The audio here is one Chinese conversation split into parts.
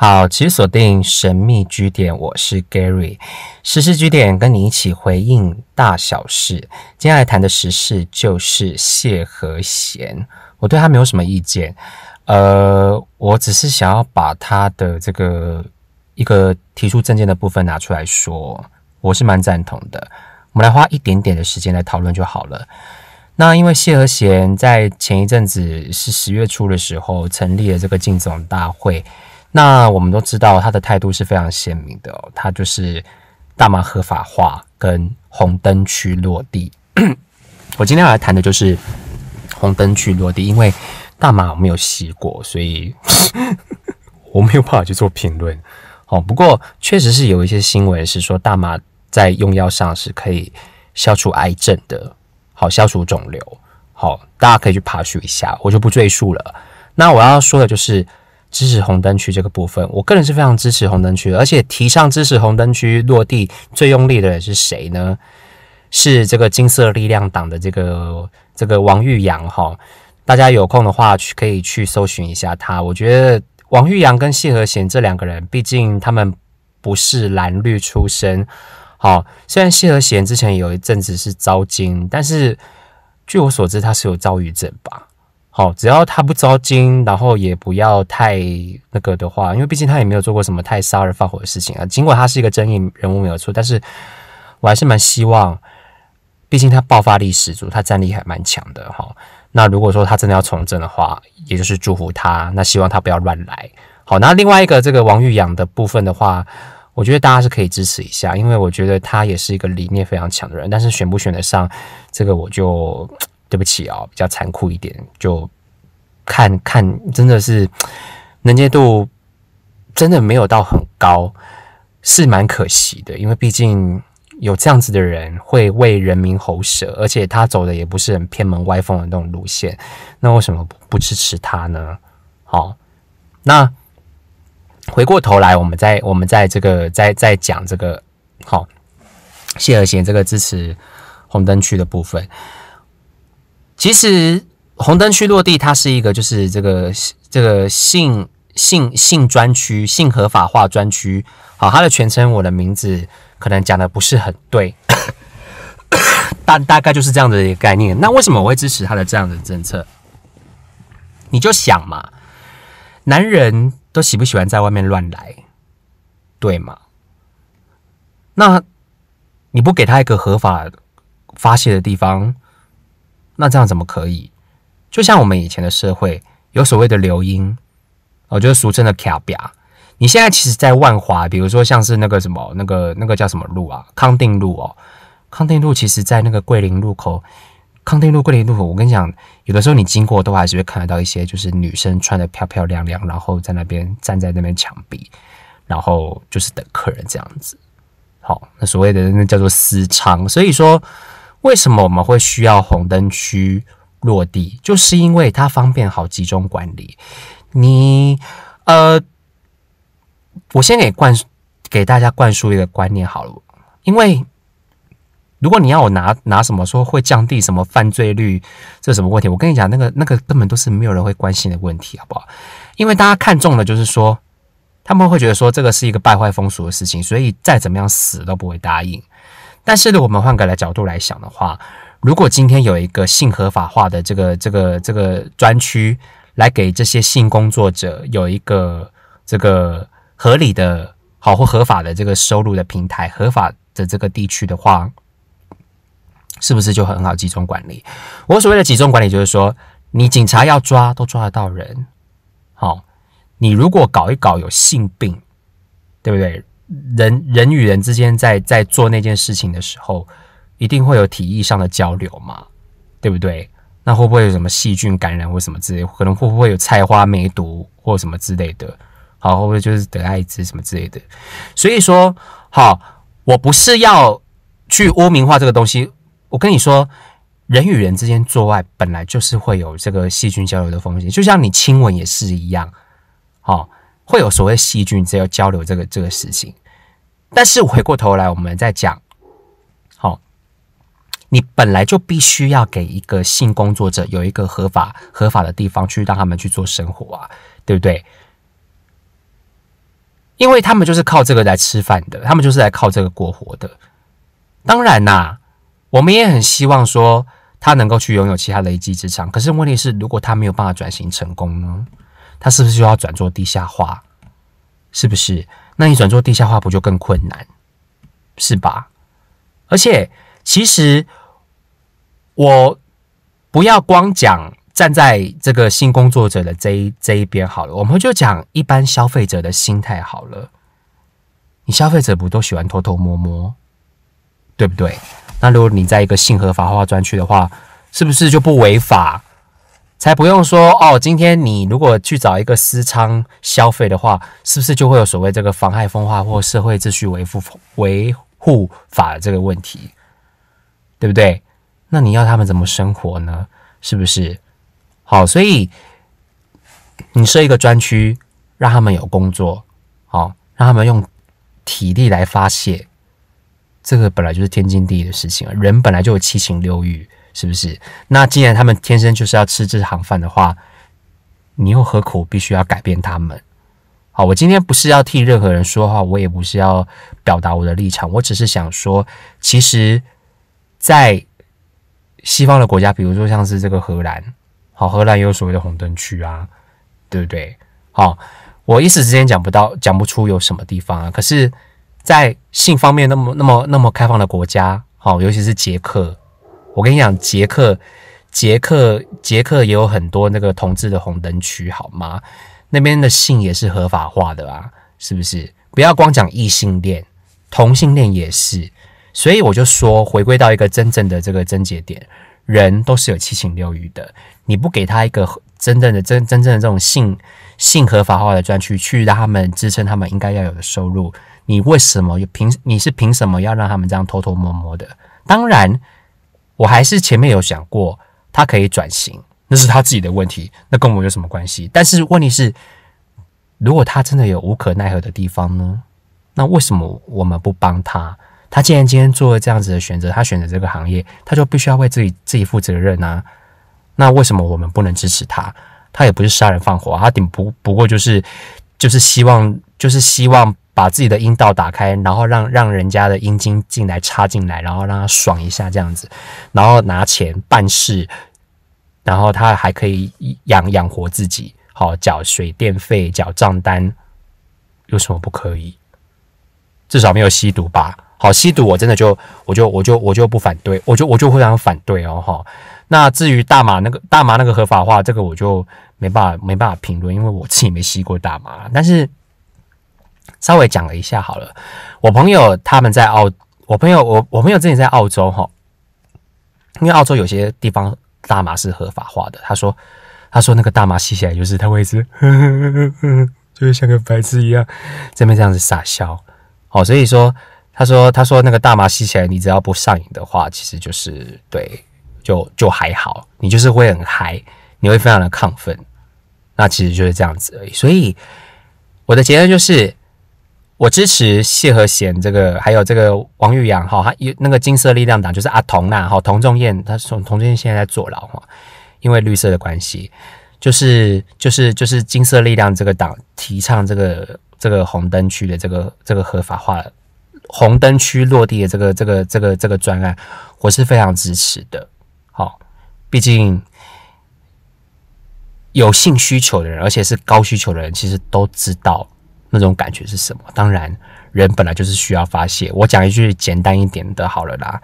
好，其实锁定神秘据点，我是 Gary 时事据点，跟你一起回应大小事。今天来谈的时事就是谢和弦，我对他没有什么意见，呃，我只是想要把他的这个一个提出证件的部分拿出来说，我是蛮赞同的。我们来花一点点的时间来讨论就好了。那因为谢和弦在前一阵子是十月初的时候成立了这个进总大会。那我们都知道他的态度是非常鲜明的哦，他就是大麻合法化跟红灯区落地。我今天来谈的就是红灯区落地，因为大麻我没有吸过，所以 我没有办法去做评论。哦，不过确实是有一些新闻是说大麻在用药上是可以消除癌症的，好消除肿瘤，好大家可以去爬树一下，我就不赘述了。那我要说的就是。支持红灯区这个部分，我个人是非常支持红灯区，而且提倡支持红灯区落地最用力的人是谁呢？是这个金色力量党的这个这个王玉阳哈，大家有空的话去可以去搜寻一下他。我觉得王玉阳跟谢和弦这两个人，毕竟他们不是蓝绿出身。好，虽然谢和弦之前有一阵子是遭金，但是据我所知他是有躁郁症吧。好，只要他不招惊，然后也不要太那个的话，因为毕竟他也没有做过什么太杀人放火的事情啊。尽管他是一个争议人物，没有错，但是我还是蛮希望，毕竟他爆发力十足，他战力还蛮强的哈。那如果说他真的要从政的话，也就是祝福他，那希望他不要乱来。好，那另外一个这个王玉阳的部分的话，我觉得大家是可以支持一下，因为我觉得他也是一个理念非常强的人，但是选不选得上，这个我就。对不起啊，比较残酷一点，就看看，真的是能见度，真的没有到很高，是蛮可惜的。因为毕竟有这样子的人会为人民喉舌，而且他走的也不是很偏门歪风的那种路线，那为什么不支持他呢？好，那回过头来，我们再我们在这个再再讲这个好谢和贤这个支持红灯区的部分。其实红灯区落地，它是一个就是这个这个性性性专区，性合法化专区。好，它的全称，我的名字可能讲的不是很对，大 大概就是这样的一个概念。那为什么我会支持他的这样的政策？你就想嘛，男人都喜不喜欢在外面乱来，对吗？那你不给他一个合法发泄的地方？那这样怎么可以？就像我们以前的社会有所谓的留音，我觉得俗称的卡啪。你现在其实，在万华，比如说像是那个什么那个那个叫什么路啊，康定路哦，康定路其实，在那个桂林路口，康定路桂林路口，我跟你讲，有的时候你经过都还是会看得到一些，就是女生穿的漂漂亮亮，然后在那边站在那边墙壁，然后就是等客人这样子。好，那所谓的那叫做私娼，所以说。为什么我们会需要红灯区落地？就是因为它方便好集中管理。你呃，我先给灌给大家灌输一个观念好了，因为如果你要我拿拿什么说会降低什么犯罪率，这什么问题？我跟你讲，那个那个根本都是没有人会关心的问题，好不好？因为大家看中的就是说，他们会觉得说这个是一个败坏风俗的事情，所以再怎么样死都不会答应。但是呢，我们换个来角度来想的话，如果今天有一个性合法化的这个这个这个专区，来给这些性工作者有一个这个合理的、好或合法的这个收入的平台、合法的这个地区的话，是不是就很好集中管理？我所谓的集中管理，就是说你警察要抓都抓得到人，好，你如果搞一搞有性病，对不对？人人与人之间在在做那件事情的时候，一定会有体液上的交流嘛，对不对？那会不会有什么细菌感染或什么之类？可能会不会有菜花梅毒或什么之类的？好，会不会就是得艾滋什么之类的。所以说，好，我不是要去污名化这个东西。我跟你说，人与人之间做爱本来就是会有这个细菌交流的风险，就像你亲吻也是一样，好。会有所谓细菌只有交流这个这个事情，但是回过头来，我们在讲，好，你本来就必须要给一个性工作者有一个合法合法的地方去让他们去做生活啊，对不对？因为他们就是靠这个来吃饭的，他们就是来靠这个过活的。当然啦，我们也很希望说他能够去拥有其他的一技之长，可是问题是，如果他没有办法转型成功呢？他是不是就要转做地下化？是不是？那你转做地下化不就更困难，是吧？而且，其实我不要光讲站在这个新工作者的这一这一边好了，我们就讲一般消费者的心态好了。你消费者不都喜欢偷偷摸摸，对不对？那如果你在一个性合法化专区的话，是不是就不违法？才不用说哦，今天你如果去找一个私仓消费的话，是不是就会有所谓这个妨害风化或社会秩序维护维护法这个问题，对不对？那你要他们怎么生活呢？是不是？好，所以你设一个专区，让他们有工作，好，让他们用体力来发泄，这个本来就是天经地义的事情啊，人本来就有七情六欲。是不是？那既然他们天生就是要吃这行饭的话，你又何苦必须要改变他们？好，我今天不是要替任何人说话，我也不是要表达我的立场，我只是想说，其实，在西方的国家，比如说像是这个荷兰，好，荷兰有所谓的红灯区啊，对不对？好，我一时之间讲不到，讲不出有什么地方啊。可是，在性方面那么那么那么开放的国家，好，尤其是捷克。我跟你讲，捷克、捷克、捷克也有很多那个同志的红灯区，好吗？那边的性也是合法化的吧？是不是？不要光讲异性恋，同性恋也是。所以我就说，回归到一个真正的这个症结点，人都是有七情六欲的。你不给他一个真正的、真真正的这种性性合法化的专区，去让他们支撑他们应该要有的收入，你为什么？凭你是凭什么要让他们这样偷偷摸摸的？当然。我还是前面有想过，他可以转型，那是他自己的问题，那跟我有什么关系？但是问题是，如果他真的有无可奈何的地方呢？那为什么我们不帮他？他既然今天做了这样子的选择，他选择这个行业，他就必须要为自己自己负责任啊！那为什么我们不能支持他？他也不是杀人放火，他顶不不过就是就是希望就是希望。把自己的阴道打开，然后让让人家的阴茎进来插进来，然后让他爽一下这样子，然后拿钱办事，然后他还可以养养活自己，好缴水电费、缴账单，有什么不可以？至少没有吸毒吧？好，吸毒我真的就我就我就我就不反对我就我就非常反对哦哈。那至于大麻那个大麻那个合法化，这个我就没办法没办法评论，因为我自己没吸过大麻，但是。稍微讲了一下好了。我朋友他们在澳，我朋友我我朋友之前在澳洲哈，因为澳洲有些地方大麻是合法化的。他说他说那个大麻吸起来就是他会是，就是像个白痴一样，这边这样子傻笑。哦，所以说他说他说那个大麻吸起来，你只要不上瘾的话，其实就是对，就就还好。你就是会很嗨，你会非常的亢奋。那其实就是这样子而已。所以我的结论就是。我支持谢和弦这个，还有这个王玉阳哈，他有那个金色力量党，就是阿童娜哈，童仲彦，他从童仲彦现在在坐牢哈，因为绿色的关系，就是就是就是金色力量这个党提倡这个这个红灯区的这个这个合法化，红灯区落地的这个这个这个这个专案，我是非常支持的，好，毕竟有性需求的人，而且是高需求的人，其实都知道。那种感觉是什么？当然，人本来就是需要发泄。我讲一句简单一点的，好了啦。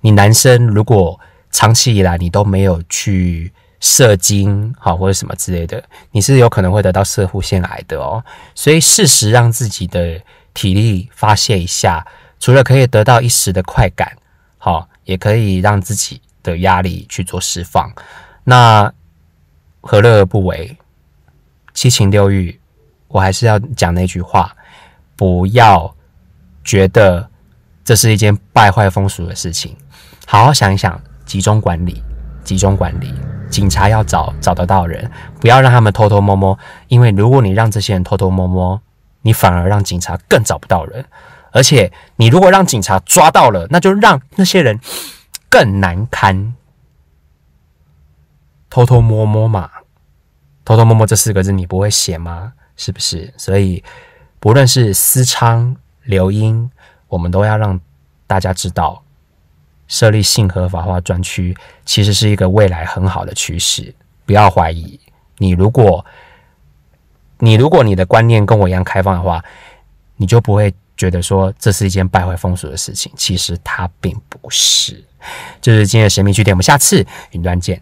你男生如果长期以来你都没有去射精，好或者什么之类的，你是有可能会得到射护腺癌的哦。所以适时让自己的体力发泄一下，除了可以得到一时的快感，好，也可以让自己的压力去做释放。那何乐而不为？七情六欲。我还是要讲那句话，不要觉得这是一件败坏风俗的事情。好好想一想，集中管理，集中管理，警察要找找得到人，不要让他们偷偷摸摸。因为如果你让这些人偷偷摸摸，你反而让警察更找不到人。而且你如果让警察抓到了，那就让那些人更难堪。偷偷摸摸嘛，偷偷摸摸这四个字你不会写吗？是不是？所以，不论是私娼、留音，我们都要让大家知道，设立性合法化专区，其实是一个未来很好的趋势。不要怀疑，你如果，你如果你的观念跟我一样开放的话，你就不会觉得说这是一件败坏风俗的事情。其实它并不是。就是今天的神秘据点，我们下次云端见。